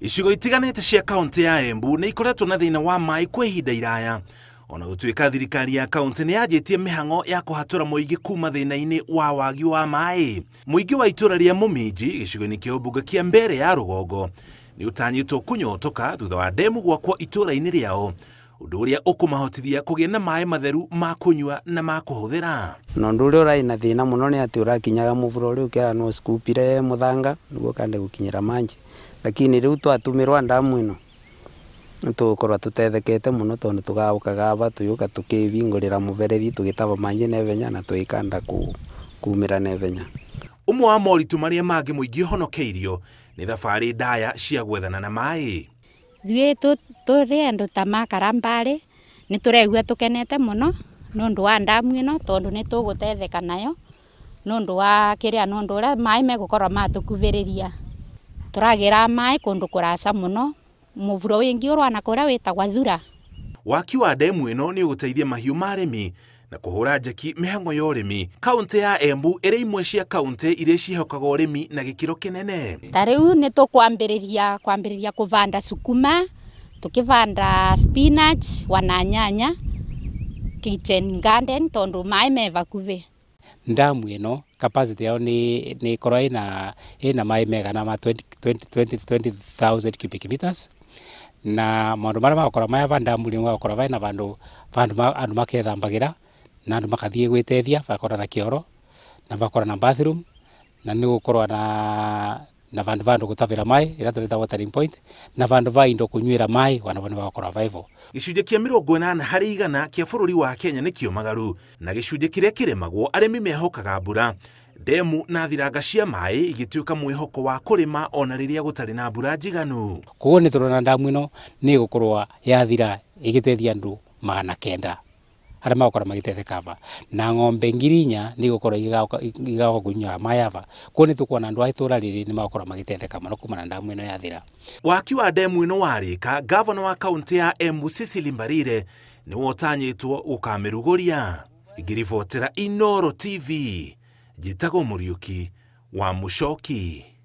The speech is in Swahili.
icigo itiganite cia kaunti ya embu ni ikoretwo na thina wa mai kwa ihinda iraya ona gutuika thirikari ya kaunti ni yajitie mihango ya kuhatura muingi kuma thina-ini wa wagi wa mai muingi wa itura ria mumiji gicigo-ini kia umbunge kia mbere ya rugongo ni utanyitwo kunyotoka thutha wa demu gwakwo itura-ini riao undu uria ukumahotithia kugia na maĩ matheru ma kunyua na ma kuhuthira na undu uria urai na thina muno ni ati urakinyaga muvuro riu kia no scupire muthanga niguo kande gukinyira manji lakini riu twatumirwa ndamu ino tukorwa tutethekete muno tondu tugaukaga ava tuyuka tukivingurira muberethi tugitava manji nevenya na twikanda ku kumira nevenya umwe wa moritu maria mangi muingi honokeirio ni thabari ndaya cia gwethana na maĩ Thuĩ tũrĩ andå ta tå kenete må no nä å ndå wa ndamu no nä tå gå tetheka nayo å ndå wa ra maä kå ndå kå raca må no må buro wä ngä å ũyũ ũngĩ rä a wä tagwa Thura. Waki wa ndemu å gå teithia mahiå ma mi na kuhura njeki mĩhang'o ya ũrĩmi kaunti ya embu ĩrĩ imwe cia kaunti iria ciĩhokaga ũrĩmi na gĩkĩro kĩnene ta rĩu nĩ tũkwambĩrĩria kwambĩrĩria kũvanda sukuma tukivanda spinach wana nyanya kitchen garden tondu mai me vakuvi ndamu ino capacity yao ni ni korwa ina ina mega na ma 20 20000 20, cubic meters na maundu maria magakorwo maya vandamu ndamu ni magakorwo vaina vandu vandu andu magethambagira na andu makathie gwitethia bakora na kioro na bakora na bathroom na ni gukorwa na na vandu vandu gutavira mai ira tureta watering point na vandu va indo kunywira mai wana vani vakora vaivo gicunjĩ kĩa mĩrongo na hari igana kia bũrũri wa kenya nĩ kĩũmagaru na kire kĩrĩa kĩremagwo arĩmi mehokaga mbura demu na thiranga cia mai igĩtuĩka mwĩhoko wa kurima ona riria gutari na mbura njiganu kuone turona ndamwino ni gukorwa nĩ ĩgũkorwa yathira ĩgĩteithia andũ magana kenda aria magukorwo magitetheka va na ng'ombe ngirinya inya ni igukorwo igagoka kunyua maĩ ava koguo ni tukuona andu a itura riri ni magukorwo magitetheka muno na ndamu ino yathira waki wa demu ino warika gavana wa kaunti ya embu cecily mbarire niwe utanyitwo gukamirugũria ngiribotera inoro tv njitagwo muriuki wa muchoki